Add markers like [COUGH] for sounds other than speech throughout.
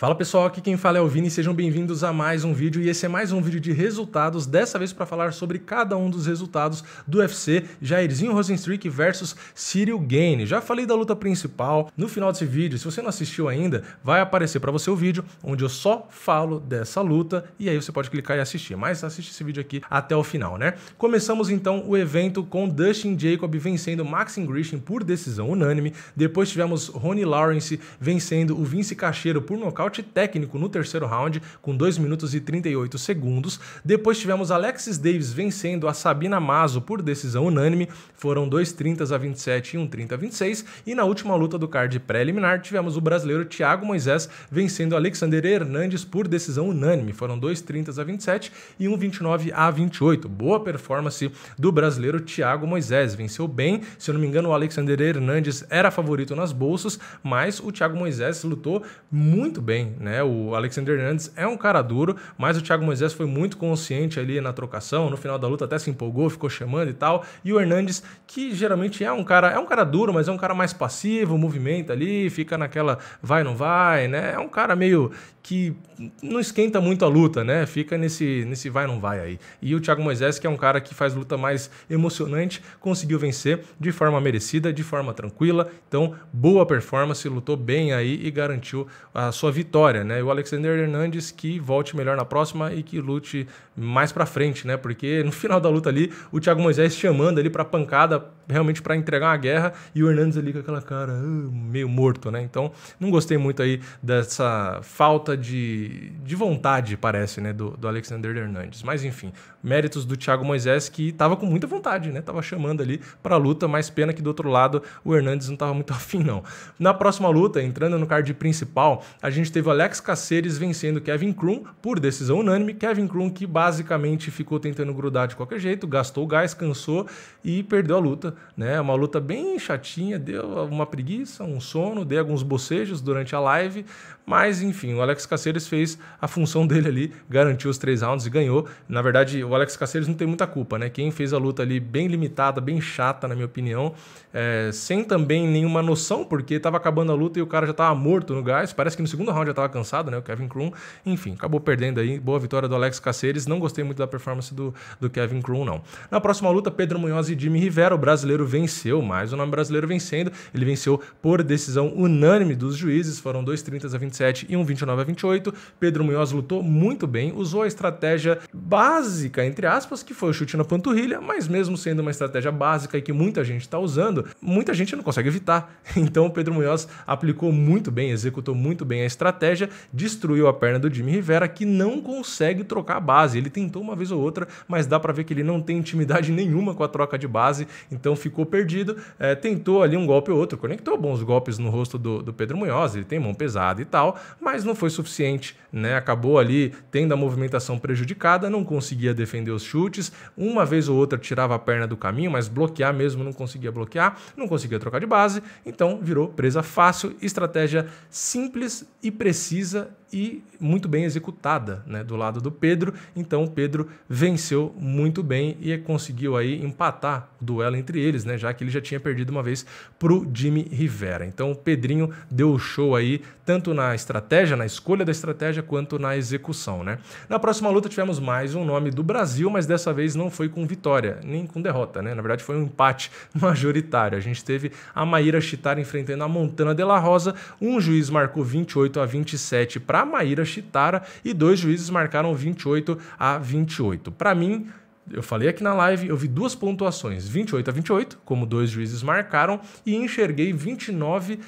Fala pessoal, aqui quem fala é o Vini, sejam bem-vindos a mais um vídeo e esse é mais um vídeo de resultados, dessa vez para falar sobre cada um dos resultados do UFC Jairzinho Rosenstreak versus Cyril Gane. Já falei da luta principal no final desse vídeo, se você não assistiu ainda, vai aparecer para você o vídeo onde eu só falo dessa luta e aí você pode clicar e assistir, mas assiste esse vídeo aqui até o final, né? Começamos então o evento com Dustin Jacob vencendo Maxim Grishin por decisão unânime, depois tivemos Ronnie Lawrence vencendo o Vince Cacheiro por nocaute nocaute técnico no terceiro round, com 2 minutos e 38 segundos. Depois tivemos Alexis Davis vencendo a Sabina Mazo por decisão unânime, foram 2 30 a 27 e 1 30 a 26. E na última luta do card preliminar, tivemos o brasileiro Thiago Moisés vencendo Alexander Hernandes por decisão unânime, foram 2 30 a 27 e 1 29 a 28. Boa performance do brasileiro Thiago Moisés, venceu bem, se eu não me engano, o Alexander Hernandes era favorito nas bolsas, mas o Thiago Moisés lutou muito bem também, né? O Alexander Hernandes é um cara duro, mas o Thiago Moisés foi muito consciente ali na trocação, no final da luta até se empolgou, ficou chamando e tal. E o Hernandes, que geralmente é um cara, é um cara duro, mas é um cara mais passivo, movimenta ali, fica naquela vai não vai, né? É um cara meio que não esquenta muito a luta, né? Fica nesse nesse vai não vai aí. E o Thiago Moisés, que é um cara que faz luta mais emocionante, conseguiu vencer de forma merecida, de forma tranquila. Então, boa performance, lutou bem aí e garantiu a sua vitória vitória, né? E o Alexander Hernandes que volte melhor na próxima e que lute mais para frente, né? Porque no final da luta ali, o Thiago Moisés chamando ali para pancada, realmente para entregar uma guerra, e o Hernandes ali com aquela cara uh, meio morto, né? Então, não gostei muito aí dessa falta de, de vontade, parece, né, do, do Alexander Hernandes. Mas enfim, méritos do Thiago Moisés, que estava com muita vontade, né? Tava chamando ali para a luta, mas pena que do outro lado o Hernandes não estava muito [LAUGHS] afim, não. Na próxima luta, entrando no card principal, a gente teve Alex Caceres vencendo Kevin Krum por decisão unânime. Kevin Krum, que basicamente ficou tentando grudar de qualquer jeito, gastou gás, cansou e perdeu a luta, né? É uma luta bem chatinha, deu uma preguiça, um sono, dei alguns bocejos durante a live, mas, enfim, o Alex Caceres fez a função dele ali, garantiu os três rounds e ganhou. Na verdade, o Alex Caceres não tem muita culpa, né? Quem fez a luta ali bem limitada, bem chata, na minha opinião, é, sem também nenhuma noção, porque estava acabando a luta e o cara já estava morto no gás. Parece que no segundo round já estava cansado, né? O Kevin Kroon. Enfim, acabou perdendo aí. Boa vitória do Alex Caceres. Não gostei muito da performance do, do Kevin Kroon, não. Na próxima luta, Pedro Munhoz e Jimmy Rivera. O brasileiro venceu, mais o nome brasileiro vencendo. Ele venceu por decisão unânime dos juízes. Foram 2,30 a 27 27 e um 29 a 28. Pedro Munhoz lutou muito bem, usou a estratégia básica, entre aspas, que foi o chute na panturrilha, mas mesmo sendo uma estratégia básica e que muita gente está usando, muita gente não consegue evitar. [LAUGHS] Então o Pedro Munhoz aplicou muito bem, executou muito bem a estratégia, destruiu a perna do Jimmy Rivera, que não consegue trocar a base. Ele tentou uma vez ou outra, mas dá para ver que ele não tem intimidade [LAUGHS] nenhuma com a troca de base, então ficou perdido. É, tentou ali um golpe ou outro, conectou bons golpes no rosto do, do Pedro Munhoz, ele tem mão pesada e tal, tal, mas não foi suficiente, né? Acabou ali tendo a movimentação prejudicada, não conseguia defender os chutes, uma vez ou outra tirava a perna do caminho, mas bloquear mesmo não conseguia bloquear, não conseguia trocar de base, então virou presa fácil, estratégia simples e precisa e muito bem executada né, do lado do Pedro. Então o Pedro venceu muito bem e conseguiu aí empatar o duelo entre eles, né, já que ele já tinha perdido uma vez para o Jimmy Rivera. Então o Pedrinho deu o show aí, tanto na estratégia, na escolha da estratégia, quanto na execução. Né? Na próxima luta tivemos mais um nome do Brasil, mas dessa vez não foi com vitória, nem com derrota. Né? Na verdade foi um empate [LAUGHS] majoritário. A gente teve a Maíra Chitar enfrentando a Montana de la Rosa, um juiz marcou 28 a 27 para para Maíra Chitara e dois juízes marcaram 28 a 28. Para mim, eu falei aqui na live, eu vi duas pontuações, 28 a 28, como dois juízes marcaram, e enxerguei 29,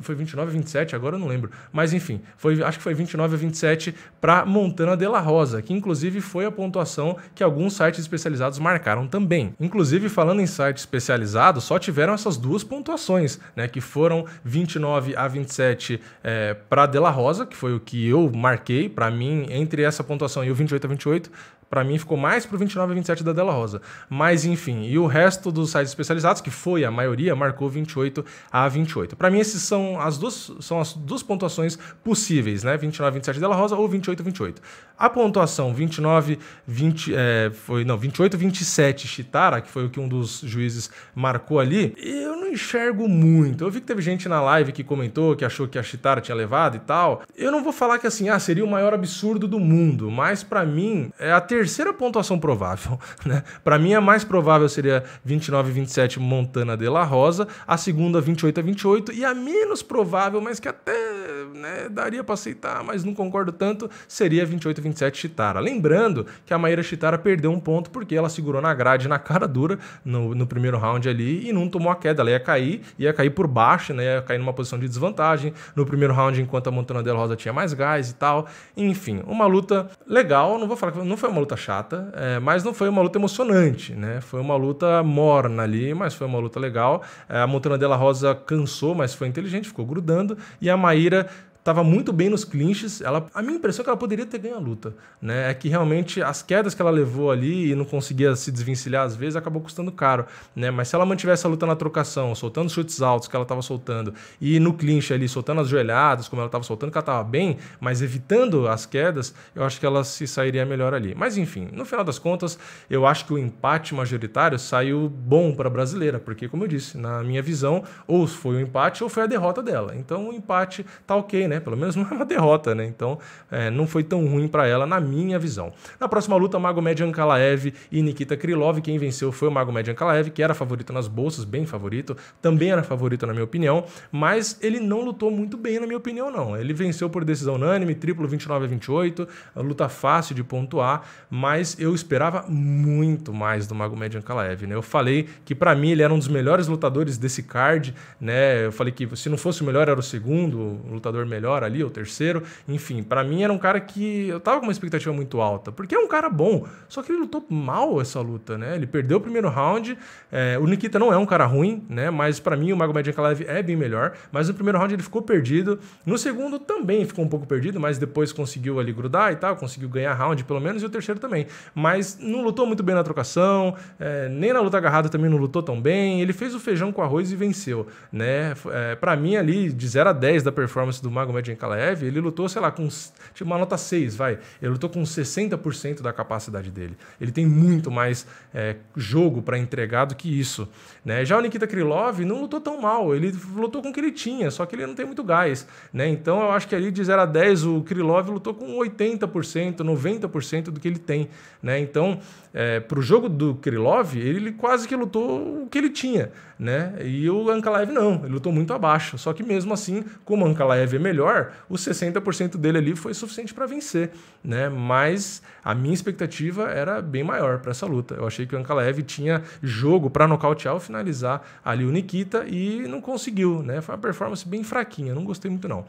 foi 29 a 27, agora eu não lembro, mas enfim, foi, acho que foi 29 a 27 para Montana de la Rosa, que inclusive foi a pontuação que alguns sites especializados marcaram também. Inclusive, falando em sites especializados, só tiveram essas duas pontuações, né, que foram 29 a 27 é, para de la Rosa, que foi o que eu marquei, para mim, entre essa pontuação e o 28 a 28, para mim ficou mais pro 29 e 27 da Della Rosa. Mas enfim, e o resto dos sites especializados, que foi a maioria, marcou 28 a 28. Para mim esses são as duas são as duas pontuações possíveis, né? 29 27 Della Rosa ou 28 28. A pontuação 29 20 é, foi não, 28 27 Chitara, que foi o que um dos juízes marcou ali. Eu não enxergo muito. Eu vi que teve gente na live que comentou que achou que a Chitara tinha levado e tal. Eu não vou falar que assim, ah, seria o maior absurdo do mundo, mas para mim é a terceira terceira pontuação provável. [LAUGHS] Né? Para mim, a mais provável seria 29 e 27 Montana de La Rosa, a segunda 28 a 28 e a menos provável, mas que até né, daria para aceitar, mas não concordo tanto, seria 28-27 Chitara. Lembrando que a Maíra Chitara perdeu um ponto porque ela segurou na grade, na cara dura, no, no primeiro round ali, e não tomou a queda. Ela ia cair, ia cair por baixo, né, ia cair numa posição de desvantagem no primeiro round, enquanto a Montana Del Rosa tinha mais gás e tal. Enfim, uma luta legal, não vou falar que não foi uma luta chata, é, mas não foi uma luta emocionante, né? Foi uma luta morna ali, mas foi uma luta legal. É, a Montana Della Rosa cansou, mas foi inteligente, ficou grudando. E a Maíra estava muito bem nos clinches. Ela, a minha impressão é que ela poderia ter ganho a luta, né? É que realmente as quedas que ela levou ali e não conseguia se desvencilhar às vezes acabou custando caro, né? Mas se ela mantivesse a luta na trocação, soltando chutes altos que ela estava soltando e no clinch ali soltando as joelhadas como ela estava soltando, que ela estava bem, mas evitando as quedas, eu acho que ela se sairia melhor ali. Mas enfim, no final das contas, eu acho que o empate majoritário saiu bom para a brasileira, porque como eu disse, na minha visão, ou foi o empate ou foi a derrota dela. Então o empate tá OK, né? né? Pelo menos não é [LAUGHS] uma derrota, né? Então é, não foi tão ruim para ela, na minha visão. Na próxima luta, Magomed Ankalaev e Nikita Krylov. Quem venceu foi o Magomed Ankalaev, que era favorito nas bolsas, bem favorito. Também era favorito, na minha opinião. Mas ele não lutou muito bem, na minha opinião, não. Ele venceu por decisão unânime, triplo 29 a 28. Luta fácil de pontuar, mas eu esperava muito mais do Magomed Ankalaev, né? Eu falei que para mim ele era um dos melhores lutadores desse card, né? Eu falei que se não fosse o melhor, era o segundo o lutador melhor melhor ali, o terceiro. Enfim, para mim era um cara que eu tava com uma expectativa muito alta, porque é um cara bom, só que ele lutou mal essa luta, né? Ele perdeu o primeiro round. É, o Nikita não é um cara ruim, né? Mas para mim o Magomed Ankalaev é bem melhor. Mas no primeiro round ele ficou perdido. No segundo também ficou um pouco perdido, mas depois conseguiu ali grudar e tal, conseguiu ganhar round pelo menos e o terceiro também. Mas não lutou muito bem na trocação, é, nem na luta agarrada também não lutou tão bem. Ele fez o feijão com arroz e venceu, né? É, eh, para mim ali de 0 a 10 da performance do Magomed Magomed Ankalaev, ele lutou, sei lá, com tipo, uma nota 6, vai. Ele lutou com 60% da capacidade dele. Ele tem muito mais é, jogo para entregar do que isso. Né? Já o Nikita Krylov não lutou tão mal, ele lutou com o que ele tinha, só que ele não tem muito gás. Né? Então eu acho que ali de 0 a 10 o Krylov lutou com 80%, 90% do que ele tem. Né? Então, é, para o jogo do Krylov, ele quase que lutou o que ele tinha. Né? E o Ankalaev não, ele lutou muito abaixo. Só que mesmo assim, como o Ankalaev é melhor, melhor, os 60% dele ali foi suficiente para vencer, né? Mas a minha expectativa era bem maior para essa luta. Eu achei que o Ankalaev tinha jogo para nocautear ou finalizar ali o Nikita e não conseguiu, né? Foi uma performance bem fraquinha, não gostei muito não.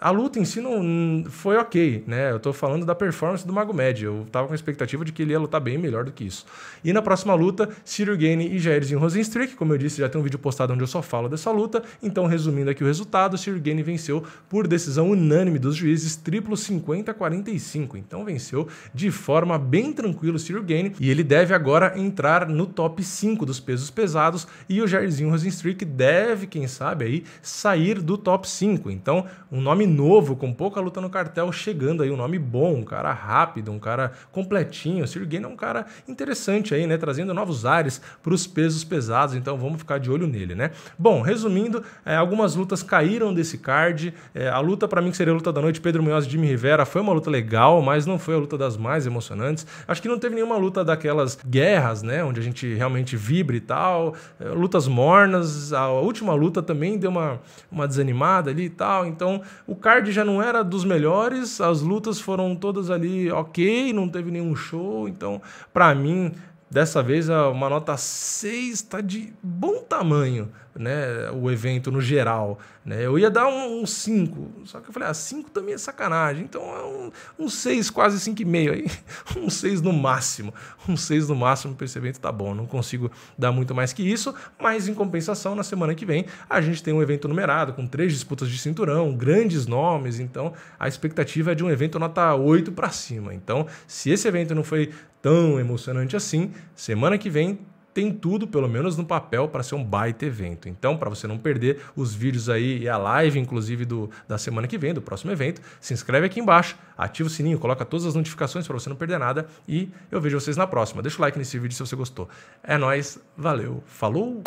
A luta em si não foi ok, né? Eu tô falando da performance do Magomed. Eu tava com a expectativa de que ele ia lutar bem melhor do que isso. E na próxima luta, Ciro Gane e Jairzinho Rosenstrick, como eu disse, já tem um vídeo postado onde eu só falo dessa luta. Então, resumindo aqui o resultado, Ciro Gane venceu por decisão unânime dos juízes, triplo 50-45. Então, venceu de forma bem tranquila o Ciro Gane e ele deve agora entrar no top 5 dos pesos pesados e o Jairzinho Rosenstrick deve, quem sabe aí, sair do top 5. Então, um nome novo, com pouca luta no cartel, chegando aí, um nome bom, um cara rápido, um cara completinho. O Sirgain é um cara interessante aí, né? Trazendo novos ares para os pesos pesados, então vamos ficar de olho nele, né? Bom, resumindo, é, algumas lutas caíram desse card. É, a luta, para mim, que seria a luta da noite, Pedro Munhoz e Jimmy Rivera, foi uma luta legal, mas não foi a luta das mais emocionantes. Acho que não teve nenhuma luta daquelas guerras, né? Onde a gente realmente vibra e tal, é, lutas mornas. A última luta também deu uma, uma desanimada ali e tal. Então, o card já não era dos melhores, as lutas foram todas ali ok, não teve nenhum show, então para mim Dessa vez, uma nota 6 está de bom tamanho, né? O evento no geral. Né? Eu ia dar um, um 5, só que eu falei, ah, 5 também é sacanagem. Então é um, um 6, quase 5,5 aí. [LAUGHS] Um 6 no máximo. Um 6 no máximo, percebendo evento tá bom. Não consigo dar muito mais que isso, mas em compensação, na semana que vem, a gente tem um evento numerado, com três disputas de cinturão, grandes nomes. Então a expectativa é de um evento nota 8 para cima. Então, se esse evento não foi tão emocionante assim, semana que vem tem tudo, pelo menos no papel, para ser um baita evento. Então, para você não perder os vídeos aí e a live, inclusive, do, da semana que vem, do próximo evento, se inscreve aqui embaixo, ativa o sininho, coloca todas as notificações para você não perder nada e eu vejo vocês na próxima. Deixa o like nesse vídeo se você gostou. É nós, valeu, falou!